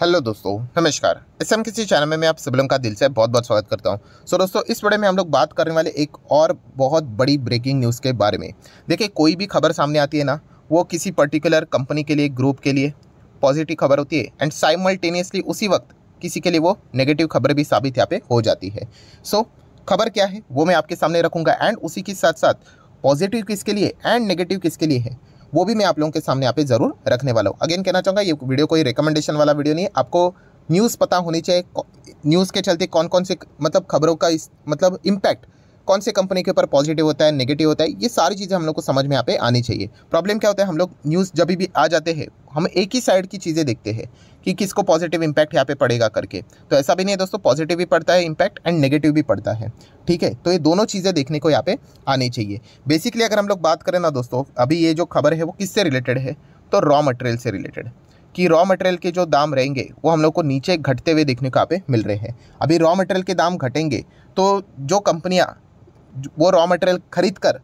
Hello दोस्तों नमस्कार S M किसी चैनल में मैं आप लोगों का दिल से बहुत बहुत स्वागत करता हूं सो so, दोस्तों इस वीडियो में हम लोग बात करने वाले एक और बहुत बड़ी ब्रेकिंग न्यूज़ के बारे में देखिए कोई भी खबर सामने आती है ना वो किसी पर्टिकुलर कंपनी के लिए ग्रुप के लिए पॉजिटिव खबर होती है एंड साइमल्टेनियसली उसी वक्त किसी के लिए वो नेगेटिव खबर भी साबित यहाँ पे हो जाती है सो so, खबर क्या है वो मैं आपके सामने रखूँगा एंड उसी के साथ साथ पॉजिटिव किसके लिए एंड नेगेटिव किसके लिए है वो भी मैं आप लोगों के सामने यहाँ पे ज़रूर रखने वाला हूँ अगेन कहना चाहूँगा ये वीडियो कोई रिकमेंडेशन वाला वीडियो नहीं है आपको न्यूज़ पता होनी चाहिए न्यूज़ के चलते कौन कौन से मतलब खबरों का इस मतलब इम्पैक्ट कौन से कंपनी के ऊपर पॉजिटिव होता है नेगेटिव होता है ये सारी चीज़ें हम लोग को समझ में यहाँ पे आनी चाहिए प्रॉब्लम क्या होता है हम लोग न्यूज़ जब भी आ जाते हैं हम एक ही साइड की चीज़ें देखते हैं कि किसको पॉजिटिव इम्पैक्ट यहाँ पे पड़ेगा करके तो ऐसा भी नहीं है दोस्तों पॉजिटिव भी पड़ता है इम्पैक्ट एंड नेगेटिव भी पड़ता है ठीक है तो ये दोनों चीज़ें देखने को यहाँ पे आनी चाहिए बेसिकली अगर हम लोग बात करें ना दोस्तों अभी ये जो खबर है वो किससे रिलेटेड है तो रॉ मटेरियल से रिलेटेड कि रॉ मटेरियल के जो दाम रहेंगे वो हम लोग को नीचे घटते हुए देखने को यहाँ पे मिल रहे हैं अभी रॉ मटेरियल के दाम घटेंगे तो जो कंपनियाँ वो रॉ मटेरियल खरीद कर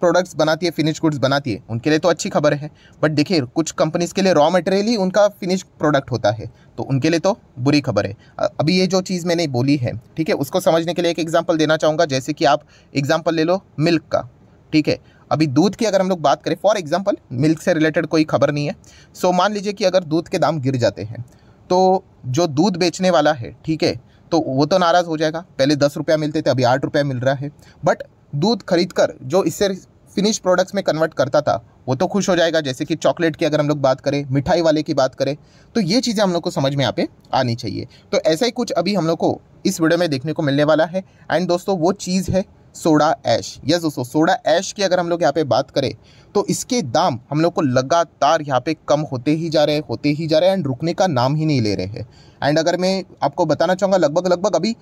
प्रोडक्ट्स बनाती है फिनिश गुड्स बनाती है उनके लिए तो अच्छी खबर है बट देखिए कुछ कंपनीज़ के लिए रॉ मटेरियल ही उनका फिनिश प्रोडक्ट होता है तो उनके लिए तो बुरी खबर है अभी ये जो चीज़ मैंने बोली है ठीक है उसको समझने के लिए एक एग्जाम्पल देना चाहूँगा जैसे कि आप एग्जाम्पल ले लो मिल्क का ठीक है अभी दूध की अगर हम लोग बात करें फॉर एग्जाम्पल मिल्क से रिलेटेड कोई खबर नहीं है सो मान लीजिए कि अगर दूध के दाम गिर जाते हैं तो जो दूध बेचने वाला है ठीक है तो वो तो नाराज़ हो जाएगा पहले दस रुपया मिलते थे अभी आठ रुपया मिल रहा है बट दूध खरीद कर जो इससे फिनिश प्रोडक्ट्स में कन्वर्ट करता था वो तो खुश हो जाएगा जैसे कि चॉकलेट की अगर हम लोग बात करें मिठाई वाले की बात करें तो ये चीज़ें हम लोग को समझ में यहाँ पे आनी चाहिए तो ऐसा ही कुछ अभी हम लोग को इस वीडियो में देखने को मिलने वाला है एंड दोस्तों वो चीज़ है सोडा ऐश यस दोस्तों सोडा ऐश की अगर हम लोग यहाँ पे बात करें तो इसके दाम हम लोग को लगातार यहाँ पे कम होते ही जा रहे होते ही जा रहे हैं एंड रुकने का नाम ही नहीं ले रहे हैं एंड अगर मैं आपको बताना चाहूँगा लगभग लगभग अभी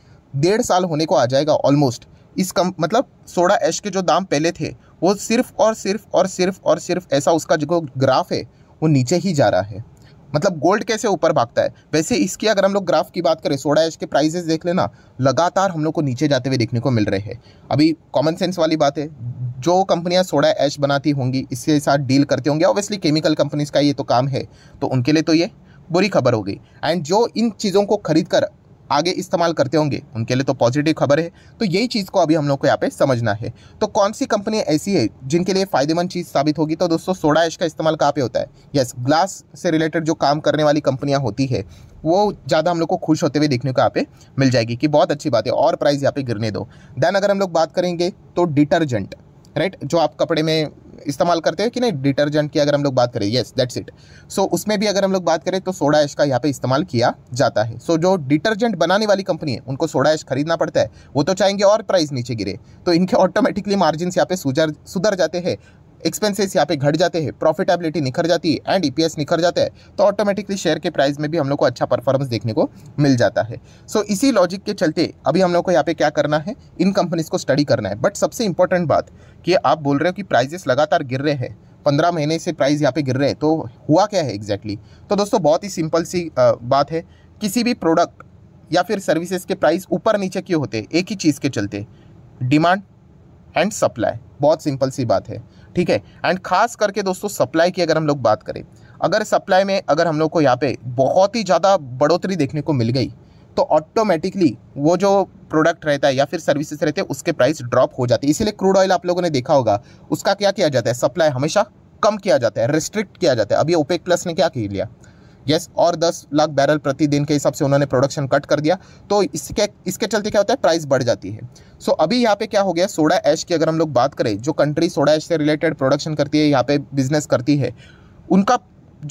डेढ़ साल होने को आ जाएगा ऑलमोस्ट इस कम मतलब सोडा ऐश के जो दाम पहले थे वो सिर्फ और सिर्फ और सिर्फ और सिर्फ ऐसा उसका जो ग्राफ है वो नीचे ही जा रहा है मतलब गोल्ड कैसे ऊपर भागता है वैसे इसकी अगर हम लोग ग्राफ की बात करें सोडा ऐश के प्राइजेस देख लेना लगातार हम लोग को नीचे जाते हुए देखने को मिल रहे हैं अभी कॉमन सेंस वाली बात है जो कंपनियां सोडा ऐश बनाती होंगी इसके साथ डील करते होंगे ऑब्वियसली केमिकल कंपनीज का ये तो काम है तो उनके लिए तो ये बुरी खबर हो गई एंड जो इन चीज़ों को खरीद कर आगे इस्तेमाल करते होंगे उनके लिए तो पॉजिटिव खबर है तो यही चीज़ को अभी हम लोग को यहाँ पे समझना है तो कौन सी कंपनी ऐसी है जिनके लिए फ़ायदेमंद चीज़ साबित होगी तो दोस्तों सोडा ऐश का इस्तेमाल कहाँ पे होता है यस ग्लास से रिलेटेड जो काम करने वाली कंपनियाँ होती है वो ज़्यादा हम लोग को खुश होते हुए देखने को यहाँ पे मिल जाएगी कि बहुत अच्छी बात है और प्राइस यहाँ पे गिरने दो देन अगर हम लोग बात करेंगे तो डिटर्जेंट राइट जो आप कपड़े में इस्तेमाल करते हैं कि नहीं डिटर्जेंट की अगर हम लोग बात करें येस दैट्स इट सो उसमें भी अगर हम लोग बात करें तो सोडा ऐश का यहाँ पे इस्तेमाल किया जाता है सो so, जो डिटर्जेंट बनाने वाली कंपनी है उनको सोडा ऐश खरीदना पड़ता है वो तो चाहेंगे और प्राइस नीचे गिरे तो इनके ऑटोमेटिकली मार्जिन यहाँ पे सुधर सुधर जाते हैं एक्सपेंसेस यहाँ पे घट जाते हैं प्रॉफिटेबिलिटी निखर जाती है एंड ई निखर जाता है तो ऑटोमेटिकली शेयर के प्राइस में भी हम लोग को अच्छा परफॉर्मेंस देखने को मिल जाता है सो so, इसी लॉजिक के चलते अभी हम लोग को यहाँ पे क्या करना है इन कंपनीज को स्टडी करना है बट सबसे इंपॉर्टेंट बात कि आप बोल रहे हो कि प्राइजेस लगातार गिर रहे हैं पंद्रह महीने से प्राइस यहाँ पे गिर रहे हैं तो हुआ क्या है एग्जैक्टली exactly? तो दोस्तों बहुत ही सिंपल सी बात है किसी भी प्रोडक्ट या फिर सर्विसेज के प्राइस ऊपर नीचे क्यों होते एक ही चीज़ के चलते डिमांड एंड सप्लाई बहुत सिंपल सी बात है ठीक है एंड खास करके दोस्तों सप्लाई की अगर हम लोग बात करें अगर सप्लाई में अगर हम लोग को यहाँ पे बहुत ही ज़्यादा बढ़ोतरी देखने को मिल गई तो ऑटोमेटिकली वो जो प्रोडक्ट रहता है या फिर सर्विसेज रहते हैं उसके प्राइस ड्रॉप हो जाती है इसीलिए क्रूड ऑयल आप लोगों ने देखा होगा उसका क्या किया जाता है सप्लाई हमेशा कम किया जाता है रिस्ट्रिक्ट किया जाता है अभी ओपेक प्लस ने क्या कर लिया यस और 10 लाख बैरल प्रतिदिन के हिसाब से उन्होंने प्रोडक्शन कट कर दिया तो इसके इसके चलते क्या होता है प्राइस बढ़ जाती है सो so, अभी यहाँ पे क्या हो गया सोडा ऐश की अगर हम लोग बात करें जो कंट्री सोडा ऐश से रिलेटेड प्रोडक्शन करती है यहाँ पे बिजनेस करती है उनका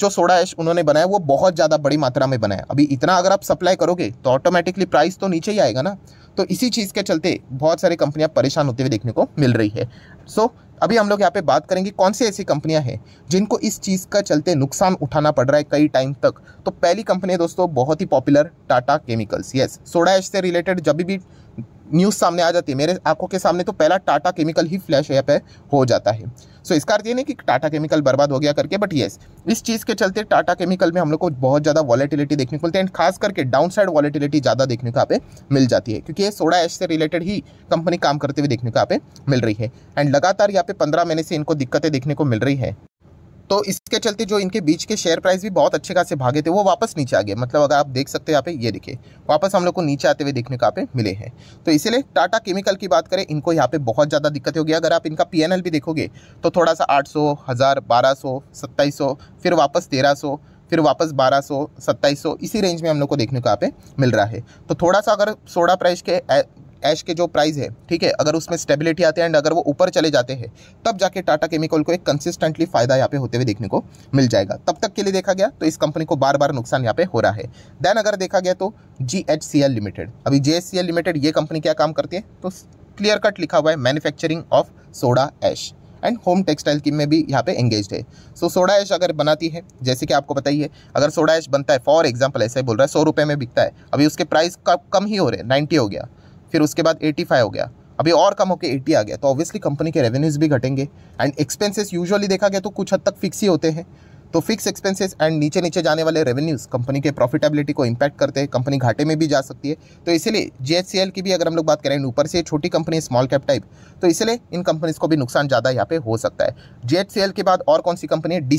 जो सोडा ऐश उन्होंने बनाया वो बहुत ज़्यादा बड़ी मात्रा में बनाया अभी इतना अगर आप सप्लाई करोगे तो ऑटोमेटिकली प्राइस तो नीचे ही आएगा ना तो इसी चीज़ के चलते बहुत सारी कंपनियां परेशान होते हुए देखने को मिल रही है सो so, अभी हम लोग यहाँ पे बात करेंगे कौन सी ऐसी कंपनियाँ हैं जिनको इस चीज़ का चलते नुकसान उठाना पड़ रहा है कई टाइम तक तो पहली कंपनी है दोस्तों बहुत ही popular Tata chemicals yes soda ash से रिलेटेड जब भी न्यूज़ सामने आ जाती है मेरे आंखों के सामने तो पहला टाटा केमिकल ही फ्लैश ऐप है हो जाता है सो so, इसका अर्थ ये नहीं कि टाटा केमिकल बर्बाद हो गया करके बट येस इस चीज़ के चलते टाटा केमिकल में हम लोग को बहुत ज़्यादा वॉलेटिलिटी देखने को मिलती है एंड खास करके डाउन साइड वॉलेटिलिटी ज़्यादा देखने को यहाँ पे मिल जाती है क्योंकि ये सोडा एश से रिलेटेड ही कंपनी काम करते हुए देखने को यहाँ पे मिल रही है एंड लगातार यहाँ पे पंद्रह महीने से इनको दिक्कतें देखने को मिल रही है तो इसके चलते जो इनके बीच के शेयर प्राइस भी बहुत अच्छे खासे भागे थे वो वापस नीचे आ गए मतलब अगर आप देख सकते हो यहाँ पे ये देखिए वापस हम लोग को नीचे आते हुए देखने को यहाँ पे मिले हैं तो इसीलिए टाटा केमिकल की बात करें इनको यहाँ पे बहुत ज़्यादा दिक्कत होगी अगर आप इनका पी भी देखोगे तो थोड़ा सा आठ सौ हज़ार बारह सौ सत्ताईस सौ फिर वापस तेरह सौ फिर वापस 1200, 2700 इसी रेंज में हम लोग को देखने को यहाँ पे मिल रहा है तो थोड़ा सा अगर सोडा प्राइस के ऐश के जो प्राइस है ठीक है अगर उसमें स्टेबिलिटी आते हैं एंड अगर वो ऊपर चले जाते हैं तब जाके टाटा केमिकल को एक कंसिस्टेंटली फायदा यहाँ पे होते हुए देखने को मिल जाएगा तब तक के लिए देखा गया तो इस कंपनी को बार बार नुकसान यहाँ पे हो रहा है देन अगर देखा गया तो जी लिमिटेड अभी एल लिमिटेड ये कंपनी क्या काम करती है तो क्लियर कट लिखा हुआ है manufacturing of soda ash and home textile की में भी यहाँ पे एंगेज है सो सोडा ऐश अगर बनाती है जैसे कि आपको बताइए अगर सोडा ऐश बनता है फॉर एग्जाम्पल ऐसे बोल रहा है सौ रुपये में बिकता है अभी उसके प्राइस कम ही हो रहे हैं नाइन्टी हो गया फिर उसके बाद 85 हो गया अभी और कम होकर 80 आ गया तो ऑब्वियसली कंपनी के रेवेन्यूज भी घटेंगे एंड एक्सपेंसेस यूजुअली देखा गया तो कुछ हद तक फिक्स ही होते हैं तो फिक्स एक्सपेंसेस एंड नीचे नीचे जाने वाले रेवेन्यूज़ कंपनी के प्रॉफिटेबिलिटी को इम्पैक्ट करते हैं कंपनी घाटे में भी जा सकती है तो इसलिए जी की भी अगर हम लोग बात करें ऊपर से छोटी कंपनी स्मॉल कैप टाइप तो इसलिए इन कंपनीज को भी नुकसान ज़्यादा यहाँ पे हो सकता है जी के बाद और कौन सी कंपनी है डी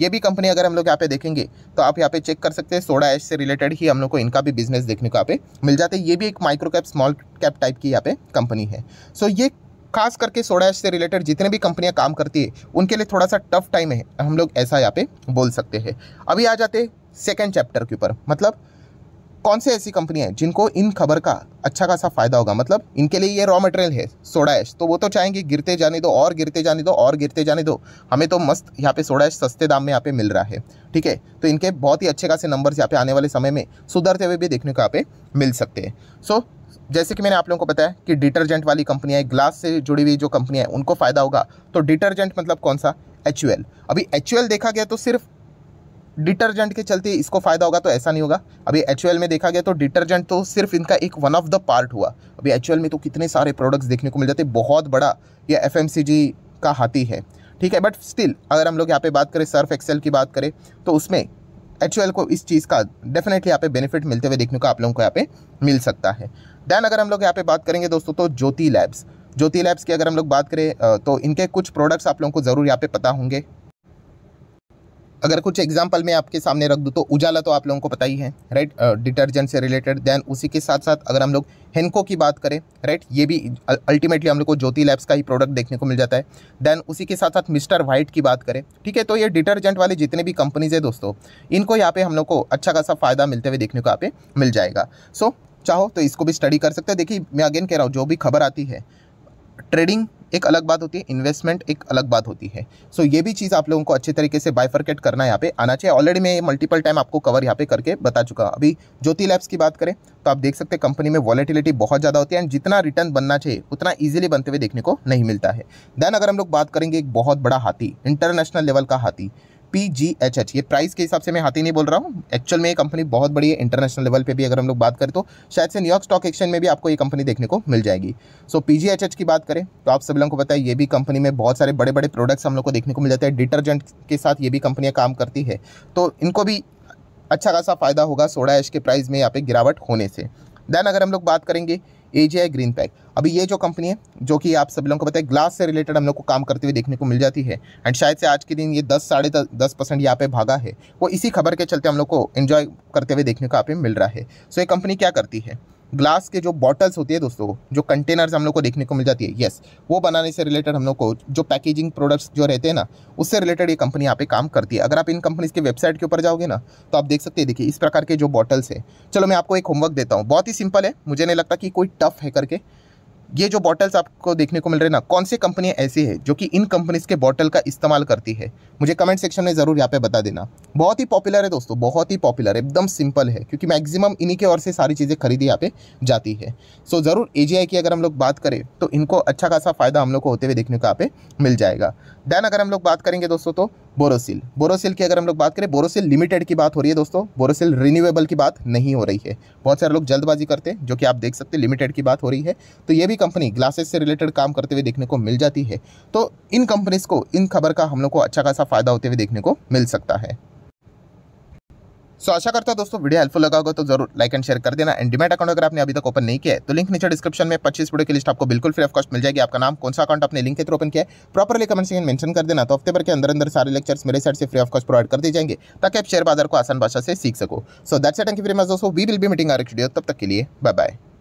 ये भी कंपनी अगर हम लोग यहाँ पे देखेंगे तो आप यहाँ पे चेक कर सकते हैं सोडा एश से रिलेटेड ही हम लोग को इनका भी बिजनेस देखने को यहाँ पे मिल जाता है ये भी एक micro cap small cap type की यहाँ पे कंपनी है सो ये खास करके सोडा ऐश से रिलेटेड जितने भी कंपनियाँ काम करती है उनके लिए थोड़ा सा टफ टाइम है हम लोग ऐसा यहाँ पे बोल सकते हैं अभी आ जाते सेकेंड चैप्टर के ऊपर मतलब कौन सी ऐसी कंपनियाँ हैं जिनको इन खबर का अच्छा खासा फायदा होगा मतलब इनके लिए ये रॉ मटेरियल है सोडा ऐश तो वो तो चाहेंगे गिरते जाने दो और गिरते जाने दो और गिरते जाने दो हमें तो मस्त यहाँ पे सोडा ऐश सस्ते दाम में यहाँ पे मिल रहा है ठीक है तो इनके बहुत ही अच्छे खासे नंबर्स यहाँ पे आने वाले समय में सुधरते हुए भी देखने को यहाँ पे मिल सकते हैं सो जैसे कि मैंने आप लोगों को बताया कि डिटर्जेंट वाली कंपनियाँ ग्लास से जुड़ी हुई जो कंपनियाँ हैं उनको फ़ायदा होगा तो डिटर्जेंट मतलब कौन सा एच अभी एच देखा गया तो सिर्फ डिटर्जेंट के चलते इसको फ़ायदा होगा तो ऐसा नहीं होगा अभी एच में देखा गया तो डिटर्जेंट तो सिर्फ इनका एक वन ऑफ द पार्ट हुआ अभी एच में तो कितने सारे प्रोडक्ट्स देखने को मिल जाते बहुत बड़ा ये एफ का हाथी है ठीक है बट स्टिल अगर हम लोग यहाँ पे बात करें सर्फ एक्सेल की बात करें तो उसमें एच को इस चीज़ का डेफिनेटली यहाँ पे बेनिफिट मिलते हुए देखने को आप लोगों को यहाँ पे मिल सकता है देन अगर हम लोग यहाँ पे बात करेंगे दोस्तों तो ज्योति लैब्स ज्योति लैब्स की अगर हम लोग बात करें तो इनके कुछ प्रोडक्ट्स आप लोगों को ज़रूर यहाँ पे पता होंगे अगर कुछ एग्जाम्पल मैं आपके सामने रख दूँ तो उजाला तो आप लोगों को पता ही है राइट डिटर्जेंट से रिलेटेड दैन उसी के साथ साथ अगर हम लोग हेनको की बात करें राइट ये भी अल्टीमेटली हम लोग को ज्योति लैब्स का ही प्रोडक्ट देखने को मिल जाता है दैन उसी के साथ साथ मिस्टर वाइट की बात करें ठीक है तो ये डिटर्जेंट वाले जितने भी कंपनीज़ है दोस्तों इनको यहाँ पे हम लोग को अच्छा खासा फ़ायदा मिलते हुए देखने को यहाँ पे मिल जाएगा सो so, चाहो तो इसको भी स्टडी कर सकते हो देखिए मैं अगेन कह रहा हूँ जो भी खबर आती है ट्रेडिंग एक अलग बात होती है इन्वेस्टमेंट एक अलग बात होती है सो so, ये भी चीज़ आप लोगों को अच्छे तरीके से बायफर्केट करना यहाँ पे आना चाहिए ऑलरेडी मैं मल्टीपल टाइम आपको कवर यहाँ पे करके बता चुका अभी ज्योति लैब्स की बात करें तो आप देख सकते हैं कंपनी में वॉलेटिलिटी बहुत ज़्यादा होती है एंड जितना रिटर्न बनना चाहिए उतना ईजिली बनते हुए देखने को नहीं मिलता है देन अगर हम लोग बात करेंगे एक बहुत बड़ा हाथी इंटरनेशनल लेवल का हाथी पी जी एच एच ये प्राइस के हिसाब से मैं हाथी नहीं बोल रहा हूँ एक्चुअल में ये कंपनी बहुत बड़ी है इंटरनेशनल लेवल पे भी अगर हम लोग बात करें तो शायद से न्यूयॉर्क स्टॉक एक्सचेंज में भी आपको ये कंपनी देखने को मिल जाएगी so P G H H की बात करें तो आप सब लोगों को पता है ये भी कंपनी में बहुत सारे बड़े बड़े प्रोडक्ट्स हम लोग को देखने को मिल जाते हैं डिटर्जेंट के साथ ये भी कंपनियाँ काम करती है तो इनको भी अच्छा खासा फ़ायदा होगा सोडा एश के प्राइस में यहाँ पे गिरावट होने से देन अगर हम लोग बात करेंगे ए जी आई ग्रीन पैक अभी ये जो कंपनी है जो कि आप सभी लोगों को पता है ग्लास से रिलेटेड हम लोग को काम करते हुए देखने को मिल जाती है एंड शायद से आज के दिन ये दस साढ़े दस परसेंट यहाँ पे भागा है वो इसी खबर के चलते हम लोग को एंजॉय करते हुए देखने को यहाँ पे मिल रहा है सो so, ये कंपनी क्या करती है ग्लास के जो बॉटल्स होती है दोस्तों जो कंटेनर्स हम लोग को देखने को मिल जाती है येस वो बनाने से रिलेटेड हम लोग को जो पैकेजिंग प्रोडक्ट्स जो रहते हैं ना उससे रिलेटेड ये कंपनी यहाँ पे काम करती है अगर आप इन कंपनीज के वेबसाइट के ऊपर जाओगे ना तो आप देख सकते हैं देखिए इस प्रकार के जो बॉटल्स है चलो मैं आपको एक होमवर्क देता हूँ बहुत ही सिंपल है मुझे नहीं लगता कि कोई टफ है करके ये जो बॉटल्स आपको देखने को मिल रहे हैं ना कौन सी कंपनियाँ ऐसी है जो कि इन कंपनीज़ के बॉटल का इस्तेमाल करती है मुझे कमेंट सेक्शन में ज़रूर यहाँ पे बता देना बहुत ही पॉपुलर है दोस्तों बहुत ही पॉपुलर एकदम सिंपल है क्योंकि मैक्सिमम इन्हीं के ओर से सारी चीज़ें खरीदी यहाँ पे जाती है सो so, ज़रूर ए की अगर हम लोग बात करें तो इनको अच्छा खासा फ़ायदा हम लोग को होते हुए देखने को यहाँ पे मिल जाएगा दैन अगर हम लोग बात करेंगे दोस्तों तो बोरोसिल बोरोसिल की अगर हम लोग बात करें बोरोसिल लिमिटेड की बात हो रही है दोस्तों बोरोसिल रिन्यूएबल की बात नहीं हो रही है बहुत सारे लोग जल्दबाजी करते हैं जो कि आप देख सकते हैं लिमिटेड की बात हो रही है तो ये भी कंपनी ग्लासेस से रिलेटेड काम करते हुए देखने को मिल जाती है तो इन कंपनीज़ को इन खबर का हम लोग को अच्छा खासा फ़ायदा होते हुए देखने को मिल सकता है सो so, आशा करता हूँ दोस्तों वीडियो हेल्पफुल लगा होगा तो जरूर लाइक एंड शेयर कर देना एंड डिमेट अकाउंट अगर आपने अभी तक ओपन नहीं किया है तो लिंक नीचे डिस्क्रिप्शन में पच्चीस वीडियो की लिस्ट आपको बिल्कुल फ्री ऑफ कॉस्ट मिल जाएगी आपका नाम कौन सा अकाउंट आपने लिंक के थ्रू ओपन किया है प्रॉपरली कमेंट सेक्शन मेंशन कर देना तो हफ्ते भर के अंदर अंदर सारे लेक्चर्स मेरे साइड से फ्री ऑफ कॉस्ट प्रोवाइड कर दी जाएंगे ताकि आप शेयर बाजार को आसान भाषा से सीख सको so that's set thank you very much दोस्तों we will be meeting our video तब तक के लिए बाय बाय